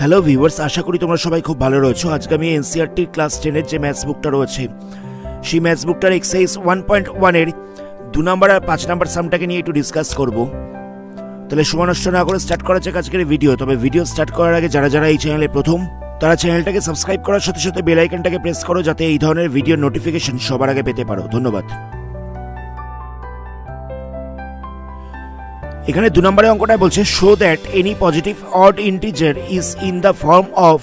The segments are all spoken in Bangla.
হ্যালো ভিউয়ার্স আশা করি তোমরা সবাই খুব ভালো রয়েছো আজকে আমি এনসিআরটির ক্লাস টেনের যে ম্যাথস বুকটা রয়েছে সেই ম্যাথস বুকটার এক্সারসাইজ ওয়ান পয়েন্ট ওয়ানের দু নম্বর আর পাঁচ নাম্বার সামটাকে নিয়ে একটু ডিসকাস করব তাহলে সুমানষ্ট না করে স্টার্ট করা যাক আজকের ভিডিও তবে ভিডিও স্টার্ট করার আগে যারা যারা এই চ্যানেলে প্রথম তারা চ্যানেলটাকে সাবস্ক্রাইব করার সাথে সাথে বেল প্রেস করো যাতে এই ধরনের ভিডিও নোটিফিকেশন সবার আগে পেতে পারো ধন্যবাদ এখানে দু নম্বরের অঙ্কটায় বলছে show that any positive odd integer is in the form of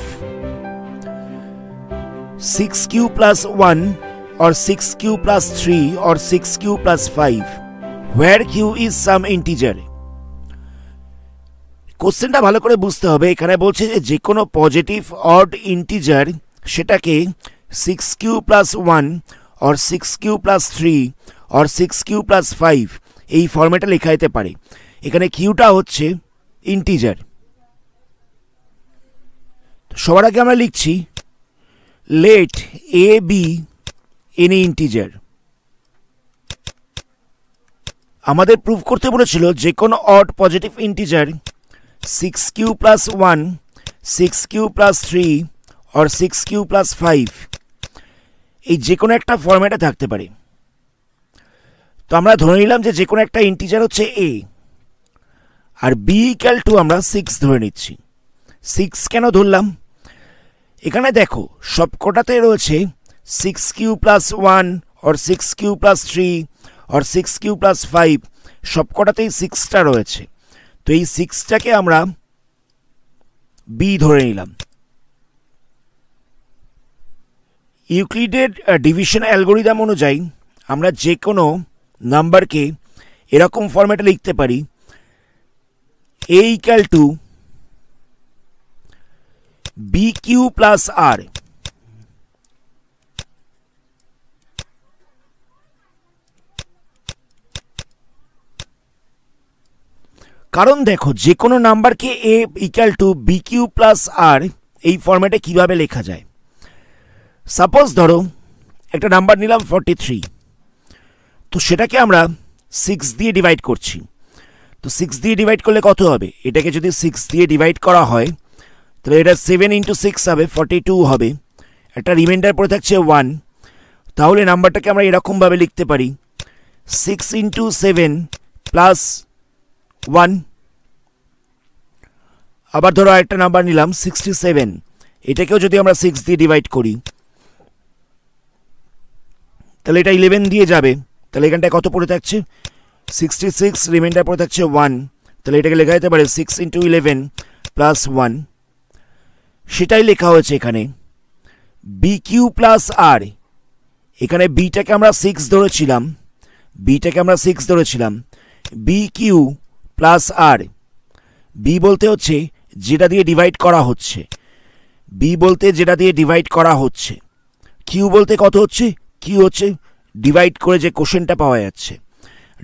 six q plus one or six q plus three or six q plus five where q is some integer কোশ্চেনটা ভালো করে বুঝতে হবে এখানে বলছে যে যে কোনো পজিটিভ অড ইন্টিজার সেটাকে six q plus one or six q plus three or six q plus five এই ফর্মেটে লেখা যেতে পারে এখানে কিউটা হচ্ছে ইন্টিজার সবার আগে আমরা লিখছি let a b any integer আমাদের প্রুভ করতে বলেছিল যে কোনো odd positive integer six q plus one six q plus three or six q plus five এই যে কোনো একটা ফর্ম্যাটে থাকতে পারে তো আমরা ধরে নিলাম যে যে কোনো একটা ইন্টিজার হচ্ছে এ আর বি ইকাল টু আমরা সিক্স ধরে নিচ্ছি সিক্স কেন ধরলাম এখানে দেখো সবকটাতে রয়েছে six q plus one or six q plus three or six q plus five সবকটাতেই সিক্সটা রয়েছে তো এই সিক্সটাকে আমরা বি ধরে নিলাম ইউক্লিডের ডিভিশন অ্যালগোরিদাম অনুযায়ী আমরা যে কোনো নাম্বারকে এরকম ফর্ম্যাটে লিখতে পারি A equal to BQ plus R. কারণ দেখো যে কোনো নাম্বারকে a equal to b q plus r এই ফর্ম্যাটে কিভাবে লেখা যায় সাপোজ ধরো একটা নাম্বার নিলাম ফর্টি থ্রি তো সেটাকে আমরা সিক্স দিয়ে ডিভাইড করছি তো সিক্স দিয়ে ডিভাইড করলে কত হবে এটাকে যদি সিক্স দিয়ে ডিভাইড করা হয় তাহলে এটা সেভেন ইন্টু সিক্স হবে ফর্টি টু হবে একটা রিমাইন্ডার পড়ে থাকছে ওয়ান তাহলে নাম্বারটাকে আমরা এরকমভাবে লিখতে পারি six into seven plus one আবার ধরো আরেকটা নাম্বার নিলাম সিক্সটি সেভেন এটাকেও যদি আমরা সিক্স দিয়ে ডিভাইড করি তাহলে এটা ইলেভেন দিয়ে যাবে তাহলে এখানটায় কত পড়ে থাকছে সিক্সটি সিক্স রিমাইন্ডার পরে থাকছে ওয়ান তাহলে এটাকে লেখা যেতে পারে six into eleven plus one সেটাই লেখা হয়েছে এখানে বি কিউ প্লাস আর এখানে বিটাকে আমরা সিক্স ধরেছিলাম বিটাকে আমরা সিক্স ধরেছিলাম b q plus r b বলতে হচ্ছে যেটা দিয়ে ডিভাইড করা হচ্ছে বি বলতে যেটা দিয়ে ডিভাইড করা হচ্ছে কিউ বলতে কত হচ্ছে কিউ হচ্ছে ডিভাইড করে যে কোশ্চেনটা পাওয়া যাচ্ছে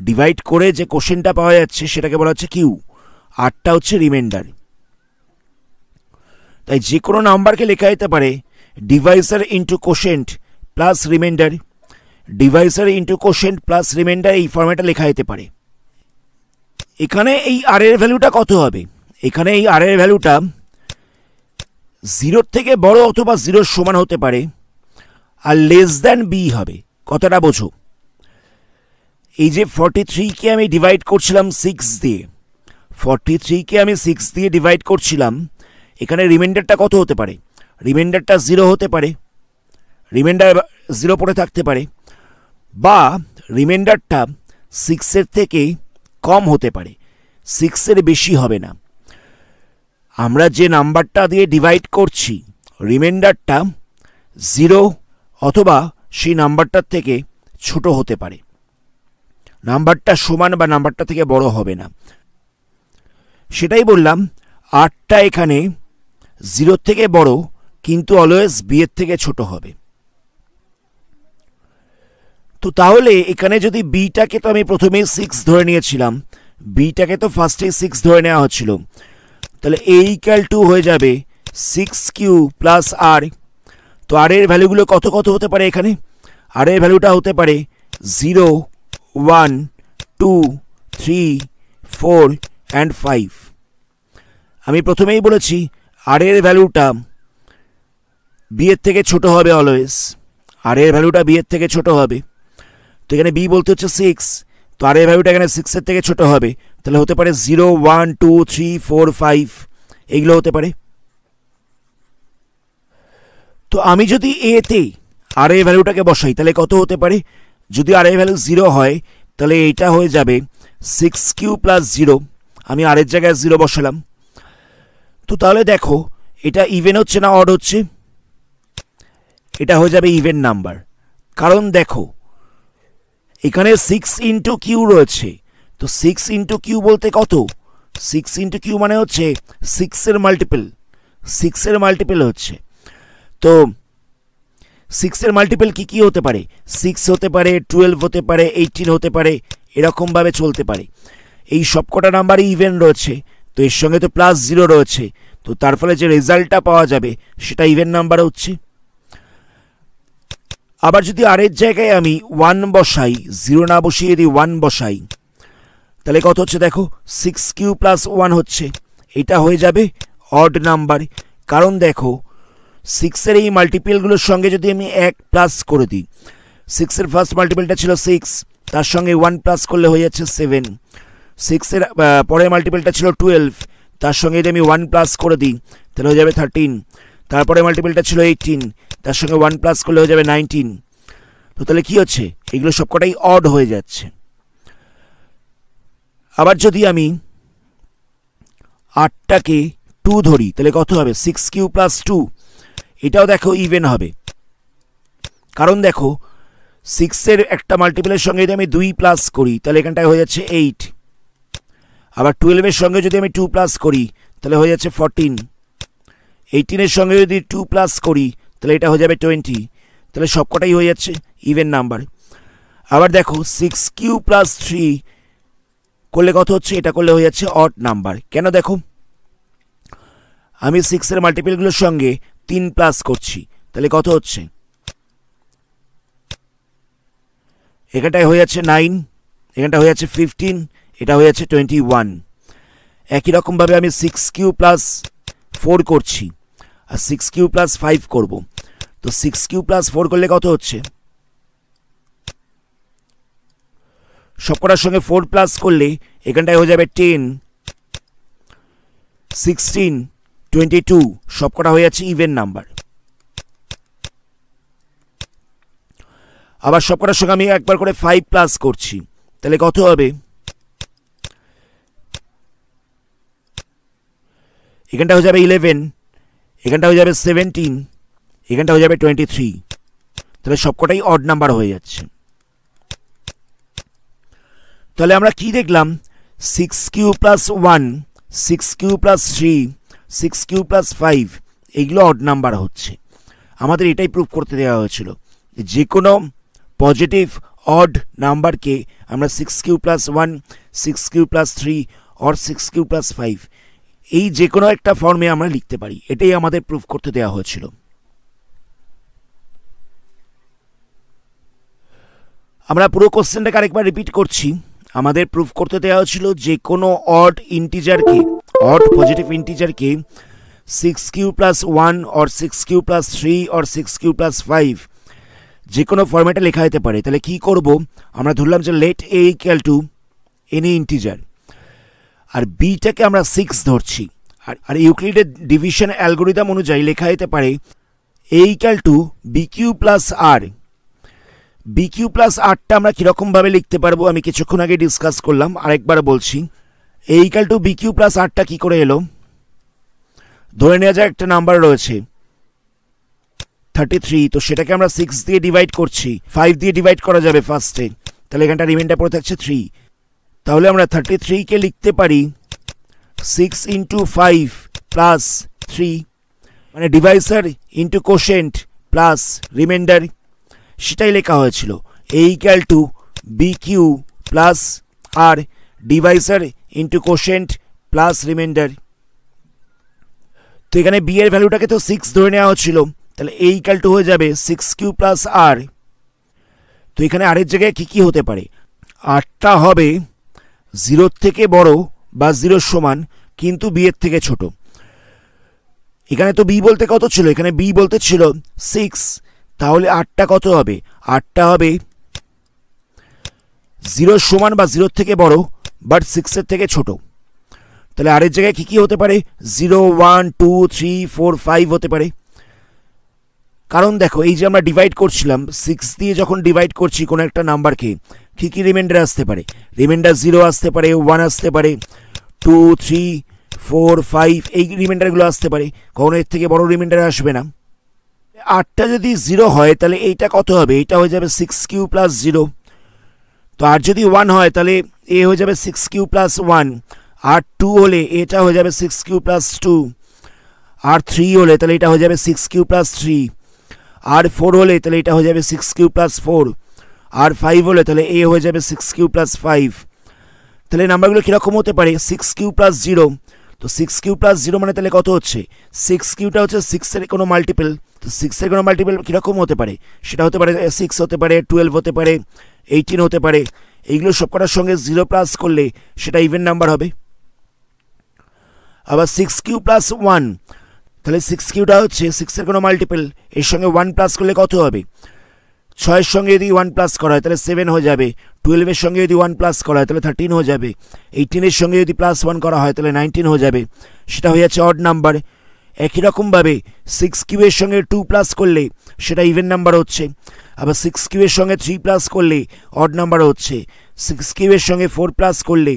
ডিভাইড করে যে কোশ্চেনটা পাওয়া যাচ্ছে সেটাকে বলা হচ্ছে কিউ আটটা হচ্ছে রিমাইন্ডার তাই যে কোনো নাম্বারকে লেখা যেতে পারে divisor into quotient plus remainder divisor into quotient plus remainder এই ফর্মেটে লেখা যেতে পারে এখানে এই আর এর ভ্যালুটা কত হবে এখানে এই আর এর ভ্যালুটা জিরোর থেকে বড় অথবা জিরোর সমান হতে পারে আর লেস দ্যান বি হবে কথাটা বোঝো এই যে ফর্টি থ্রিকে আমি ডিভাইড করছিলাম সিক্স দিয়ে ফর্টি থ্রিকে আমি সিক্স দিয়ে ডিভাইড করছিলাম এখানে রিমাইন্ডারটা কত হতে পারে রিমাইন্ডারটা জিরো হতে পারে রিমাইন্ডার জিরো পড়ে থাকতে পারে বা রিমাইন্ডারটা সিক্সের থেকে কম হতে পারে সিক্সের বেশি হবে না আমরা যে নাম্বারটা দিয়ে ডিভাইড করছি রিমাইন্ডারটা জিরো অথবা সেই নাম্বারটার থেকে ছোট হতে পারে নাম্বারটা সমান বা নাম্বারটা থেকে বড় হবে না সেটাই বললাম আটটা এখানে জিরোর থেকে বড় কিন্তু অলওয়েজ বিয়ের থেকে ছোট হবে তো তাহলে এখানে যদি বিটাকে তো আমি প্রথমেই সিক্স ধরে নিয়েছিলাম বিটাকে তো ফার্স্টেই সিক্স ধরে নেওয়া হচ্ছিল তাহলে এই ক্যাল টু হয়ে যাবে সিক্স কিউ প্লাস আর তো আর এর ভ্যালুগুলো কত কত হতে পারে এখানে আর এর ভ্যালুটা হতে পারে জিরো 1, 2, 3, 4 অ্যান্ড 5 আমি প্রথমেই বলেছি r এর ভ্যালুটা এর থেকে ছোট হবে অলওয়েজ আর এর ভ্যালুটা বিয়ের থেকে ছোট হবে তো এখানে বি বলতে হচ্ছে সিক্স তো আর এর ভ্যালুটা এখানে সিক্সের থেকে ছোট হবে তাহলে হতে পারে zero one two three four five এইগুলো হতে পারে তো আমি যদি তে আর এর ভ্যালুটাকে বসাই তাহলে কত হতে পারে যদি আর এর ভ্যালু জিরো হয় তাহলে এইটা হয়ে যাবে সিক্স কিউ প্লাস জিরো আমি আর এর জায়গায় জিরো বসালাম তো তাহলে দেখো এটা ইভেন হচ্ছে না অড হচ্ছে এটা হয়ে যাবে ইভেন নাম্বার কারণ দেখো এখানে সিক্স ইন্টু কিউ রয়েছে তো সিক্স ইন্টু কিউ বলতে কত সিক্স ইন্টু কিউ মানে হচ্ছে সিক্সের মাল্টিপল সিক্সের মাল্টিপল হচ্ছে তো সিক্সের মাল্টিপেল কী কী হতে পারে সিক্স হতে পারে টুয়েলভ হতে পারে এইটিন হতে পারে এরকমভাবে চলতে পারে এই সবকটা নাম্বারই ইভেন রয়েছে তো এর সঙ্গে তো প্লাস জিরো রয়েছে তো তার ফলে যে রেজাল্টটা পাওয়া যাবে সেটা ইভেন নাম্বার হচ্ছে আবার যদি আরের জায়গায় আমি ওয়ান বসাই জিরো না বসিয়ে যদি ওয়ান বসাই তাহলে কত হচ্ছে দেখো সিক্স কিউ প্লাস ওয়ান হচ্ছে এটা হয়ে যাবে অড নাম্বার কারণ দেখো সিক্সের এই মাল্টিপেলগুলোর সঙ্গে যদি আমি এক প্লাস করে দিই সিক্সের ফার্স্ট মাল্টিপেলটা ছিল সিক্স তার সঙ্গে ওয়ান প্লাস করলে হয়ে যাচ্ছে সেভেন সিক্সের পরের মাল্টিপেলটা ছিল টুয়েলভ তার সঙ্গে যদি আমি ওয়ান প্লাস করে দিই তাহলে হয়ে যাবে থার্টিন তারপরে মাল্টিপেলটা ছিল এইটিন তার সঙ্গে ওয়ান প্লাস করলে হয়ে যাবে নাইনটিন তো তাহলে কী হচ্ছে এগুলো সবকটাই অড হয়ে যাচ্ছে আবার যদি আমি আটটাকে টু ধরি তাহলে কত হবে সিক্স কিউ প্লাস টু এটাও দেখো ইভেন হবে কারণ দেখো সিক্সের একটা মাল্টিপ্লের সঙ্গে যদি আমি দুই প্লাস করি তাহলে এখানটায় হয়ে যাচ্ছে এইট আবার টুয়েলভের সঙ্গে যদি আমি টু প্লাস করি তাহলে হয়ে যাচ্ছে ফরটিন এইটিনের সঙ্গে যদি টু প্লাস করি তাহলে এটা হয়ে যাবে টোয়েন্টি তাহলে সবকটাই হয়ে যাচ্ছে ইভেন নাম্বার আবার দেখো সিক্স কিউ প্লাস থ্রি করলে কত হচ্ছে এটা করলে হয়ে যাচ্ছে অট নাম্বার কেন দেখো আমি সিক্সের মাল্টিপলগুলোর সঙ্গে তিন প্লাস করছি তাহলে কত হচ্ছে এখানটায় হয়ে যাচ্ছে নাইন এখানটায় হয়ে যাচ্ছে ফিফটিন এটা হয়ে যাচ্ছে টোয়েন্টি ওয়ান একই রকমভাবে আমি সিক্স কিউ প্লাস ফোর করছি আর সিক্স কিউ প্লাস ফাইভ করবো তো সিক্স কিউ প্লাস ফোর করলে কত হচ্ছে সবকটার সঙ্গে ফোর প্লাস করলে এখানটায় হয়ে যাবে টেন সিক্সটিন টোয়েন্টি টু সবকটা হয়ে যাচ্ছে ইভেন নাম্বার আবার সবকটার সঙ্গে আমি একবার করে ফাইভ প্লাস করছি তাহলে কত হবে এখানটা হয়ে যাবে ইলেভেন এখানটা হয়ে যাবে সেভেন্টিন এখানটা হয়ে যাবে টোয়েন্টি থ্রি তাহলে সবকটাই অড নাম্বার হয়ে যাচ্ছে তাহলে আমরা কি দেখলাম six q plus one six q plus three six q plus five এইগুলো অড নাম্বার হচ্ছে আমাদের এটাই প্রুভ করতে দেওয়া হয়েছিল যে কোনো পজিটিভ অড নাম্বারকে আমরা six q plus one six q plus three or six q plus five এই যে কোনো একটা ফর্মে আমরা লিখতে পারি এটাই আমাদের প্রুফ করতে দেওয়া হয়েছিল আমরা পুরো কোশ্চেনটাকে আরেকবার রিপিট করছি আমাদের প্রুফ করতে দেওয়া হয়েছিল যে কোনো অড ইন্টিজারকে অড পজিটিভ ইন্টিজারকে six q plus one or six q plus three or six q plus five যে কোনো ফর্ম্যাটে লেখা যেতে পারে তাহলে কি করব আমরা ধরলাম যে let a equal to any integer আর বিটাকে আমরা সিক্স ধরছি আর আর ইউক্লিডের ডিভিশন অ্যালগোরিদম অনুযায়ী লেখা যেতে পারে a equal to b q plus r b q plus আরটা আমরা কীরকমভাবে লিখতে পারবো আমি কিছুক্ষণ আগে ডিসকাস করলাম আরেকবার বলছি এই কাল টু বিকিউ প্লাস আরটা কী করে এলো ধরে নেওয়া যায় একটা নাম্বার রয়েছে থার্টি থ্রি তো সেটাকে আমরা সিক্স দিয়ে ডিভাইড করছি ফাইভ দিয়ে ডিভাইড করা যাবে ফার্স্টে তাহলে এখানটা রিমেন্ডার পড়ে থাকছে থ্রি তাহলে আমরা থার্টি থ্রিকে লিখতে পারি six into five plus three মানে divisor into quotient plus remainder সেটাই লেখা হয়েছিল এই to b q plus r divisor into quotient plus remainder তো এখানে বি এর ভ্যালুটাকে তো সিক্স ধরে নেওয়া হচ্ছিল তাহলে এই ইকাল টু হয়ে যাবে সিক্স কিউ প্লাস আর তো এখানে আরের জায়গায় কী কী হতে পারে আটটা হবে জিরোর থেকে বড় বা জিরোর সমান কিন্তু বিয়ের থেকে ছোট এখানে তো বি বলতে কত ছিল এখানে বি বলতে ছিল সিক্স তাহলে আটটা কত হবে আটটা হবে জিরোর সমান বা জিরোর থেকে বড় বাট সিক্সের থেকে ছোট তাহলে আরের জায়গায় কী কী হতে পারে zero one two three four five হতে পারে কারণ দেখো এই যে আমরা ডিভাইড করছিলাম সিক্স দিয়ে যখন ডিভাইড করছি কোনো একটা নাম্বারকে কী কী রিমাইন্ডার আসতে পারে রিমাইন্ডার জিরো আসতে পারে ওয়ান আসতে পারে টু থ্রি ফোর ফাইভ এই রিমাইন্ডারগুলো আসতে পারে কখনো এর থেকে বড় রিমাইন্ডার আসবে না আটটা যদি জিরো হয় তাহলে এইটা কত হবে এইটা হয়ে যাবে সিক্স কিউ প্লাস জিরো তো আর যদি ওয়ান হয় তাহলে এ হয়ে যাবে six q plus one r two হলে এটা হয়ে যাবে six q plus two r three হলে তাহলে এটা হয়ে যাবে six q plus three r four হলে তাহলে এটা হয়ে যাবে six q plus four r five হলে তাহলে এ হয়ে যাবে সিক্স কিউ প্লাস ফাইভ তাহলে নাম্বারগুলো কীরকম হতে পারে সিক্স কিউ প্লাস জিরো তো সিক্স কিউ প্লাস জিরো মানে তাহলে কত হচ্ছে সিক্স কিউটা হচ্ছে সিক্সের কোনো মাল্টিপেল তো সিক্সের কোনো মাল্টিপল কীরকম হতে পারে সেটা হতে পারে সিক্স হতে পারে টুয়েলভ হতে পারে এইটিন হতে পারে এইগুলো সবকটার সঙ্গে জিরো প্লাস করলে সেটা ইভেন নাম্বার হবে আবার সিক্স কিউ প্লাস ওয়ান তাহলে সিক্স কিউটা হচ্ছে সিক্সের কোনো মাল্টিপল এর সঙ্গে ওয়ান প্লাস করলে কত হবে ছয়ের সঙ্গে যদি ওয়ান প্লাস করা হয় তাহলে সেভেন হয়ে যাবে টুয়েলভের সঙ্গে যদি ওয়ান প্লাস করা হয় তাহলে থার্টিন হয়ে যাবে এইটিনের সঙ্গে যদি প্লাস ওয়ান করা হয় তাহলে নাইনটিন হয়ে যাবে সেটা হয়ে যাচ্ছে অড নাম্বার একই রকমভাবে সিক্স কিউয়ের সঙ্গে টু প্লাস করলে সেটা ইভেন নাম্বার হচ্ছে আবার সিক্স কিউয়ের সঙ্গে থ্রি প্লাস করলে অড নাম্বার হচ্ছে সিক্স কিউয়ের সঙ্গে ফোর প্লাস করলে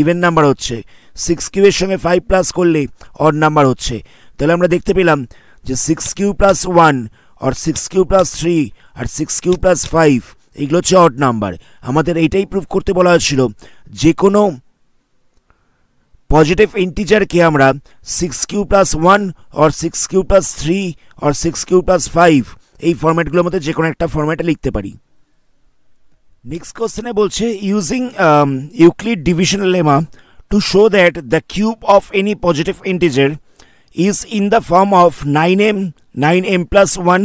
ইভেন নাম্বার হচ্ছে সিক্স কিউয়ের সঙ্গে ফাইভ প্লাস করলে অড নাম্বার হচ্ছে তাহলে আমরা দেখতে পেলাম যে সিক্স কিউ প্লাস ওয়ান আর সিক্স কিউ প্লাস থ্রি আর সিক্স কিউ প্লাস ফাইভ এগুলো হচ্ছে অড নাম্বার আমাদের এটাই প্রুফ করতে বলা হয়েছিল যে কোনো পজিটিভ ইন্টিজারকে আমরা six q plus one or six q plus three or six q plus five এই ফর্ম্যাটগুলোর মধ্যে যে কোনো একটা ফর্ম্যাটে লিখতে পারি নেক্সট কোশ্চেনে বলছে using Euclid division lemma to show that the cube of any positive integer is in the form of nine m nine m plus one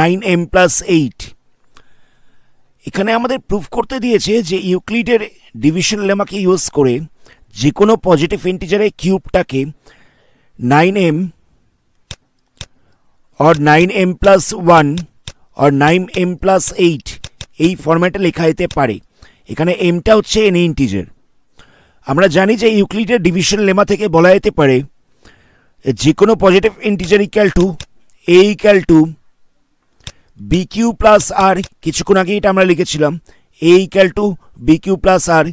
nine m plus eight এখানে আমাদের প্রুফ করতে দিয়েছে যে ইউক্লিডের ডিভিশন লেমাকে ইউজ করে যে কোনো পজিটিভ ইন্টিজারের কিউবটাকে nine m or nine m plus one or nine m plus eight এই ফর্ম্যাটে লেখা যেতে পারে এখানে এমটা হচ্ছে এন ইন্টিজার আমরা জানি যে ইউক্লিডের ডিভিশন লেমা থেকে বলা যেতে পারে যে কোনো positive integer equal to a equal to b q plus r কিছুক্ষণ আগে এটা আমরা লিখেছিলাম a equal to b q plus r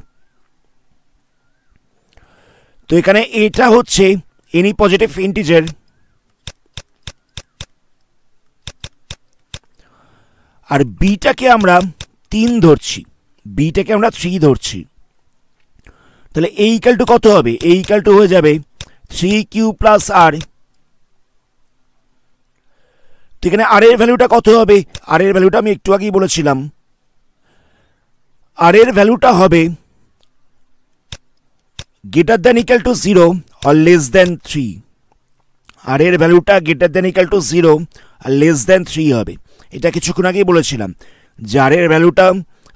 তো এখানে এটা হচ্ছে এনি পজিটিভ ইন্টিজার আর বিটাকে আমরা তিন ধরছি বিটাকে আমরা থ্রি ধরছি তাহলে এই ইকালটু কত হবে এই ইকালটু হয়ে যাবে থ্রি কিউ প্লাস আর তো এখানে আর এর ভ্যালুটা কত হবে আর এর ভ্যালুটা আমি একটু আগেই বলেছিলাম আর এর ভ্যালুটা হবে greater than equal to zero or less than three r এর ভ্যালুটা greater than equal to zero আর লেস দ্যান থ্রি হবে এটা কিছুক্ষণ আগেই বলেছিলাম যার এর ভ্যালুটা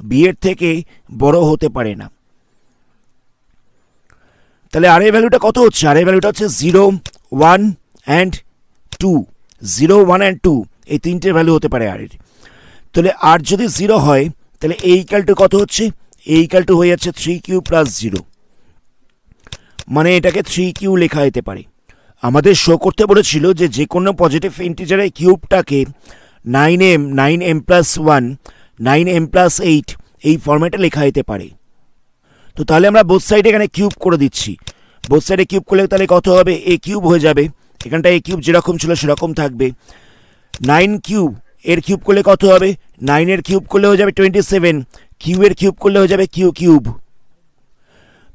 বিয়ের থেকে বড় হতে পারে না তাহলে আর এর ভ্যালুটা কত হচ্ছে আর এর ভ্যালুটা হচ্ছে zero one and two zero one and two এই তিনটের ভ্যালু হতে পারে আর এর তাহলে আর যদি জিরো হয় তাহলে এই ইকাল টু কত হচ্ছে এই ইকাল টু হয়ে যাচ্ছে থ্রি কিউ প্লাস জিরো মানে এটাকে থ্রি কিউ লেখা যেতে পারে আমাদের শো করতে বলেছিল যে যে কোনো পজিটিভ ইন্টিজারের কিউবটাকে nine m nine m plus one nine m plus eight এই ফর্ম্যাটে লেখা যেতে পারে তো তাহলে আমরা বোথ সাইডে এখানে কিউব করে দিচ্ছি বোথ সাইডে কিউব করলে তাহলে কত হবে এ কিউব হয়ে যাবে এখানটা এ কিউব যেরকম ছিল সেরকম থাকবে নাইন কিউ এর কিউব করলে কত হবে নাইনের কিউব করলে হয়ে যাবে টোয়েন্টি সেভেন কিউ এর কিউব করলে হয়ে যাবে কিউ কিউব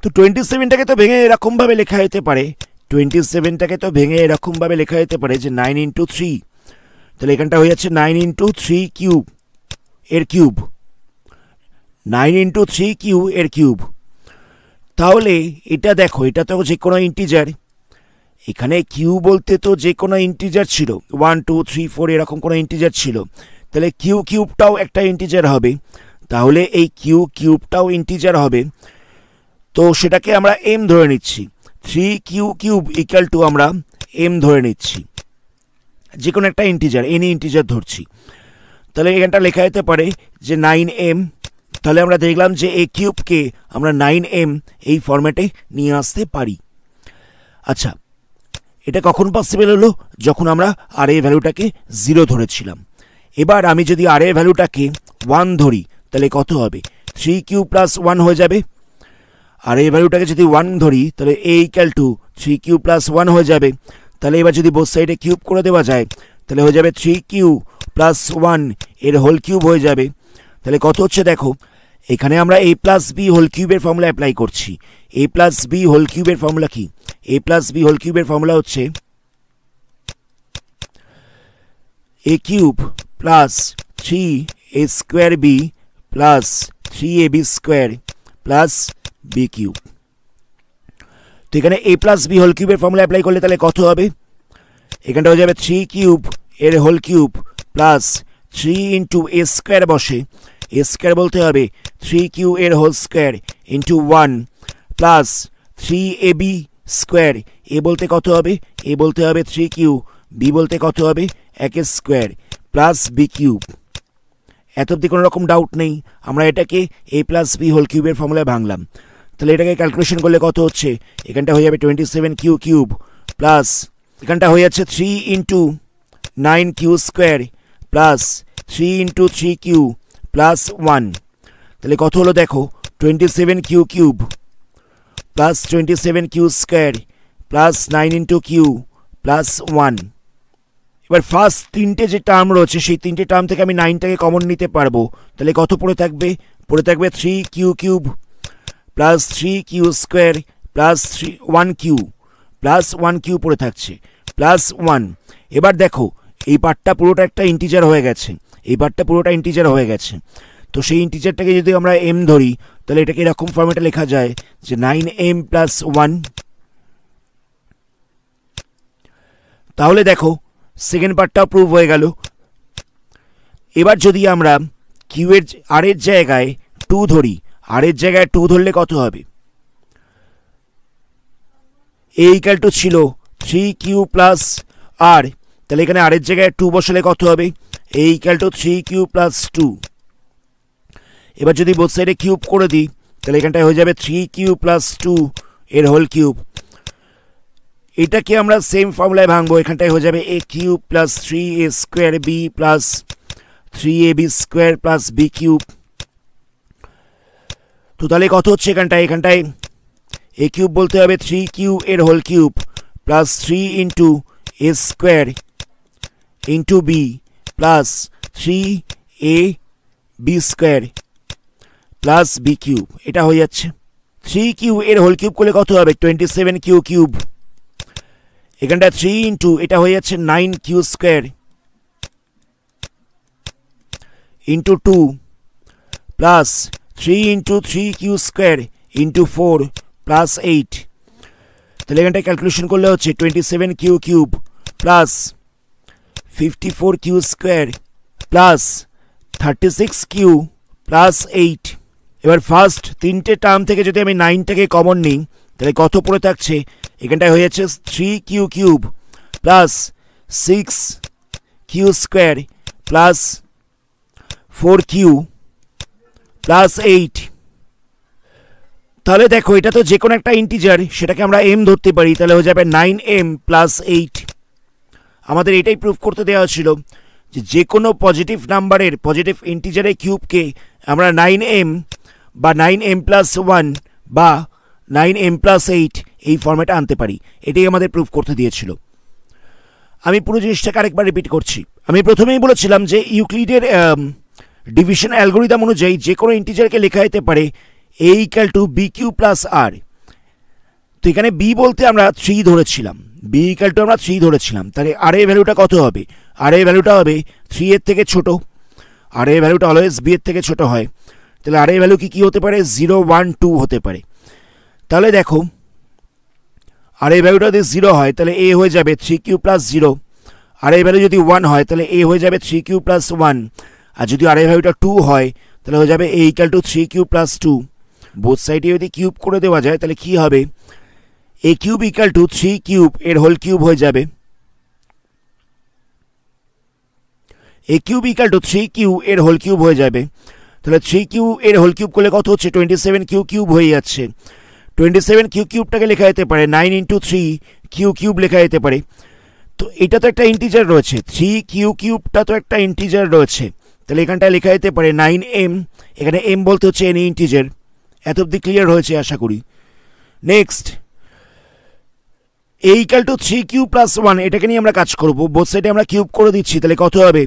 তো টোয়েন্টি সেভেনটাকে তো ভেঙে এরকমভাবে লেখা যেতে পারে টোয়েন্টি সেভেনটাকে তো ভেঙে এরকমভাবে লেখা যেতে পারে যে নাইন ইন্টু থ্রি তাহলে এখানটা হয়ে যাচ্ছে নাইন ইন্টু থ্রি কিউব এর cube nine into three q এর কিউব তাহলে এটা দেখো এটা তো যে কোনো ইন্টিজার এখানে কিউ বলতে তো যে কোনো ইন্টিজার ছিল ওয়ান টু থ্রি ফোর এরকম কোনো ইন্টিজার ছিল তাহলে কিউ কিউবটাও একটা ইন্টিজার হবে তাহলে এই কিউ কিউবটাও ইন্টিজার হবে তো সেটাকে আমরা এম ধরে নিচ্ছি three q cube equal to আমরা এম ধরে নিচ্ছি যে কোনো একটা ইন্টিজার এনি ইন্টিজার ধরছি তাহলে এখানটা লেখা যেতে পারে যে নাইন এম তাহলে আমরা দেখলাম যে এ কিউবকে আমরা নাইন এম এই ফর্ম্যাটে নিয়ে আসতে পারি আচ্ছা এটা কখন পসিবল হলো যখন আমরা আর এ ভ্যালুটাকে জিরো ধরেছিলাম এবার আমি যদি আর এ ভ্যালুটাকে ওয়ান ধরি তাহলে কত হবে থ্রি কিউ প্লাস ওয়ান হয়ে যাবে আর এই ভ্যালুটাকে যদি ওয়ান ধরি তাহলে a equal to three q plus one হয়ে যাবে তাহলে এবার যদি বোথ সাইডে কিউব করে দেওয়া যায় তাহলে হয়ে যাবে থ্রি কিউ প্লাস ওয়ান এর হোল কিউব হয়ে যাবে তাহলে কত হচ্ছে দেখো এখানে আমরা এ প্লাস বি হোল কিউবের ফর্মুলা অ্যাপ্লাই করছি এ প্লাস বি হোল কিউবের ফর্মুলা কি এ প্লাস বি হোল কিউবের ফর্মুলা হচ্ছে a cube plus three a square b plus three a b square plus b cube তো এখানে এ প্লাস বি হোল কিউবের ফর্মুলা অ্যাপ্লাই করলে তাহলে কত হবে এখানটা হয়ে যাবে থ্রি কিউব এর whole cube plus three into a square বসে এ স্কোয়ার বলতে হবে থ্রি কিউ এর whole square into one plus three a b square a বলতে কত হবে এ বলতে হবে থ্রি কিউ বি বলতে কত হবে এক স্কোয়ার প্লাস বি কিউব এত অব্দি কোনো রকম ডাউট নেই আমরা এটাকে এ প্লাস বি হোল কিউবের ফর্মুলায় ভাঙলাম তাহলে এটাকে ক্যালকুলেশন করলে কত হচ্ছে এখানটা হয়ে যাবে twenty seven q cube plus এখানটা হয়ে যাচ্ছে three into nine q square plus three into three q plus one তাহলে কত হলো দেখো twenty seven q cube plus twenty seven q square plus nine into q plus one এবার ফার্স্ট তিনটে যে টার্ম রয়েছে সেই তিনটে টার্ম থেকে আমি নাইনটাকে কমন নিতে পারবো তাহলে কত পড়ে থাকবে পড়ে থাকবে three q cube plus three q square plus three one q plus one q পড়ে থাকছে প্লাস ওয়ান এবার দেখো এই পার্টটা পুরোটা একটা ইন্টিজার হয়ে গেছে এই পার্টটা পুরোটা ইন্টিজার হয়ে গেছে তো সেই ইন্টিজারটাকে যদি আমরা এম ধরি তাহলে এটাকে এরকম ফর্মেটে লেখা যায় যে নাইন এম প্লাস ওয়ান তাহলে দেখো সেকেন্ড পার্টটাও প্রুভ হয়ে গেল এবার যদি আমরা কিউয়ের আর এর জায়গায় টু ধরি আর এর জায়গায় টু ধরলে কত হবে এ ইকাল টু ছিল থ্রি কিউ প্লাস আর তাহলে এখানে আরের জায়গায় টু বসালে কত হবে a equal to three q plus two এবার যদি বোথ সাইডে কিউব করে দিই তাহলে এখানটায় হয়ে যাবে থ্রি কিউ প্লাস টু এর হোল কিউব এটাকে আমরা সেম ফর্মুলায় ভাঙবো এখানটায় হয়ে যাবে a cube plus three a square b plus three a b square plus b cube তো তাহলে কত হচ্ছে এখানটায় এখানটায় এ কিউব বলতে হবে থ্রি কিউ এর whole cube plus three into a square into b plus three a b square plus b cube এটা হয়ে যাচ্ছে থ্রি কিউ এর হোল কিউব করলে কত হবে টোয়েন্টি সেভেন কিউ কিউব এখানটায় থ্রি ইন্টু এটা হয়ে যাচ্ছে nine q square into two plus three into three q square into four plus eight তাহলে এখানটা ক্যালকুলেশন করলে হচ্ছে twenty seven q cube plus fifty four q square plus thirty six q plus eight এবার ফার্স্ট তিনটে টার্ম থেকে যদি আমি নাইনটাকে কমন নিই তাহলে কত পড়ে থাকছে এখানটায় হয়ে যাচ্ছে three q cube plus six q square plus four q plus eight তাহলে দেখো এটা তো যে কোনো একটা ইন্টিজার সেটাকে আমরা এম ধরতে পারি তাহলে হয়ে যাবে নাইন এম প্লাস এইট আমাদের এটাই প্রুফ করতে দেওয়া ছিল যে যে কোনো পজিটিভ নাম্বারের পজিটিভ ইন্টিজারের কিউবকে আমরা নাইন এম বা নাইন এম প্লাস ওয়ান বা নাইন এম প্লাস এইট এই ফর্ম্যাটে আনতে পারি এটাই আমাদের প্রুফ করতে দিয়েছিল আমি পুরো জিনিসটাকে আরেকবার রিপিট করছি আমি প্রথমেই বলেছিলাম যে ইউক্লিডের ডিভিশন অ্যালগোরিদম অনুযায়ী যে কোনো ইন্টিজারকে লেখা যেতে পারে a equal to b q plus r তো এখানে বি বলতে আমরা থ্রি ধরেছিলাম বি ইকাল টু আমরা থ্রি ধরেছিলাম তাহলে আর এ ভ্যালুটা কত হবে আর এ ভ্যালুটা হবে থ্রি এর থেকে ছোট আর এ ভ্যালুটা অলওয়েজ বি এর থেকে ছোট হয় তাহলে আর এ ভ্যালু কি কী হতে পারে জিরো ওয়ান টু হতে পারে তাহলে দেখো আর এ ভ্যালুটা যদি জিরো হয় তাহলে এ হয়ে যাবে three q plus zero r এ ভ্যালু যদি ওয়ান হয় তাহলে এ হয়ে যাবে থ্রি কিউ প্লাস ওয়ান আর যদি আর ভ্যালুটা টু হয় তাহলে হয়ে যাবে এই equal to three cube plus two both সাইডে যদি কিউব করে দেওয়া যায় তাহলে কি হবে a cube equal to three cube এর হোল কিউব হয়ে যাবে a cube equal to three q এর হোল কিউব হয়ে যাবে তাহলে থ্রি কিউ এর হোল কিউব করলে কত হচ্ছে টোয়েন্টি সেভেন কিউ কিউব হয়ে যাচ্ছে টোয়েন্টি সেভেন কিউ কিউবটাকে লেখা যেতে পারে nine into three q cube লেখা যেতে পারে তো এটা তো একটা ইন্টিজার রয়েছে থ্রি কিউ কিউবটা তো একটা ইন্টিজার রয়েছে তাহলে এখানটায় লেখা যেতে পারে নাইন এম এখানে এম বলতে হচ্ছে এনি ইন্টিজের এত অব্দি ক্লিয়ার হয়েছে আশা করি next equal to three q plus one এটাকে নিয়ে আমরা কাজ করব বোধ সাইডে আমরা কিউব করে দিচ্ছি তাহলে কত হবে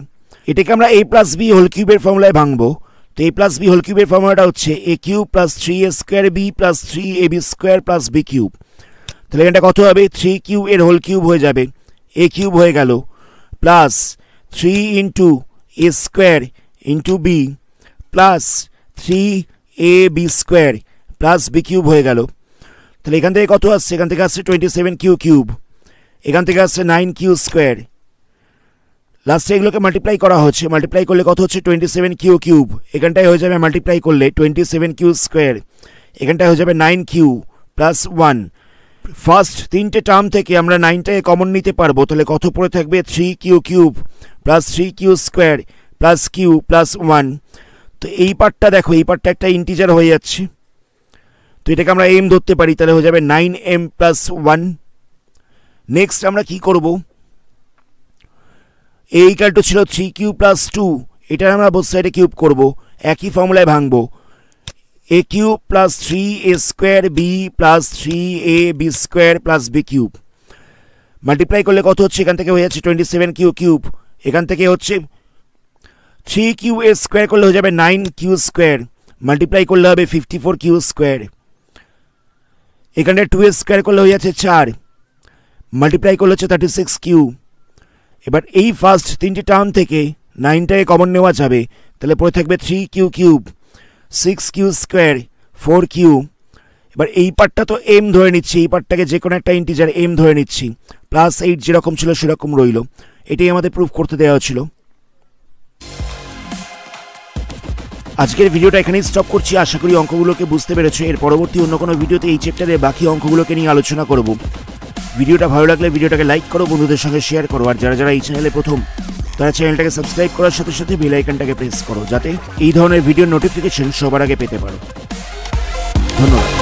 এটাকে আমরা এ প্লাস বি হোল কিউবের ফর্মুলায় ভাঙবো তো এ প্লাস বি হোল কিউবের ফর্মুলাটা হচ্ছে a cube plus three a square b plus three a b square plus b cube তাহলে এখানটা কত হবে থ্রি কিউ এর হোল কিউব হয়ে যাবে এ কিউব হয়ে গেল plus three into a square into b plus three a b square plus b cube হয়ে গেল তাহলে এখান থেকে কত আসছে এখান থেকে আসছে টোয়েন্টি সেভেন কিউ কিউব এখান থেকে আসছে নাইন কিউ স্কোয়ার লাস্টে এগুলোকে মাল্টিপ্লাই করা হচ্ছে মাল্টিপ্লাই করলে কত হচ্ছে টোয়েন্টি সেভেন কিউ কিউব এখানটায় হয়ে যাবে মাল্টিপ্লাই করলে টোয়েন্টি সেভেন কিউ স্কোয়ার এখানটায় হয়ে যাবে nine q plus one first তিনটে টার্ম থেকে আমরা নাইনটাকে কমন নিতে পারবো তাহলে কত পড়ে থাকবে three q cube plus three q square plus q plus one তো এই পার্টটা দেখো এই পার্টটা একটা ইন্টিজার হয়ে যাচ্ছে তো এটাকে আমরা এম ধরতে পারি তাহলে হয়ে যাবে nine m plus one next আমরা কি করব এই কালটো ছিল থ্রি কিউ প্লাস টু এটা আমরা বোধ এটা কিউব করব একই ফর্মুলায় ভাঙবো a cube plus three a square b plus three a b square plus b cube multiply করলে কত হচ্ছে এখান থেকে হয়ে যাচ্ছে টোয়েন্টি সেভেন কিউ কিউব এখান থেকে হচ্ছে থ্রি কিউ এর স্কোয়ার করলে হয়ে যাবে নাইন কিউ স্কোয়ার মাল্টিপ্লাই করলে হবে ফিফটি ফোর কিউ স্কোয়ার এখানে টু এর স্কোয়ার করলে হয়ে যাচ্ছে চার মাল্টিপ্লাই করলে হচ্ছে থার্টি সিক্স কিউ এবার এই ফার্স্ট তিনটি টার্ম থেকে নাইনটাকে কমন নেওয়া যাবে তাহলে পড়ে থাকবে three q cube six q square four q এবার এই পার্টটা তো এম ধরে নিচ্ছি এই পার্টটাকে যে কোনো একটা ইন্টিজার এম ধরে নিচ্ছি প্লাস এইট যেরকম ছিল সেরকম রইল এটাই আমাদের প্রুফ করতে দেওয়া ছিল আজকের ভিডিওটা এখানেই স্টপ করছি আশা করি অঙ্কগুলোকে বুঝতে পেরেছ এর পরবর্তী অন্য কোনো ভিডিওতে এই চ্যাপ্টারে বাকি অঙ্কগুলোকে নিয়ে আলোচনা করব ভিডিওটা ভালো লাগলে ভিডিওটাকে লাইক করো বন্ধুদের সঙ্গে শেয়ার করো আর যারা যারা এই চ্যানেলে প্রথম তারা চ্যানেলটাকে সাবস্ক্রাইব করার সাথে সাথে বেল প্রেস করো যাতে এই ধরনের ভিডিও নোটিফিকেশন সবার আগে পেতে পারো ধন্যবাদ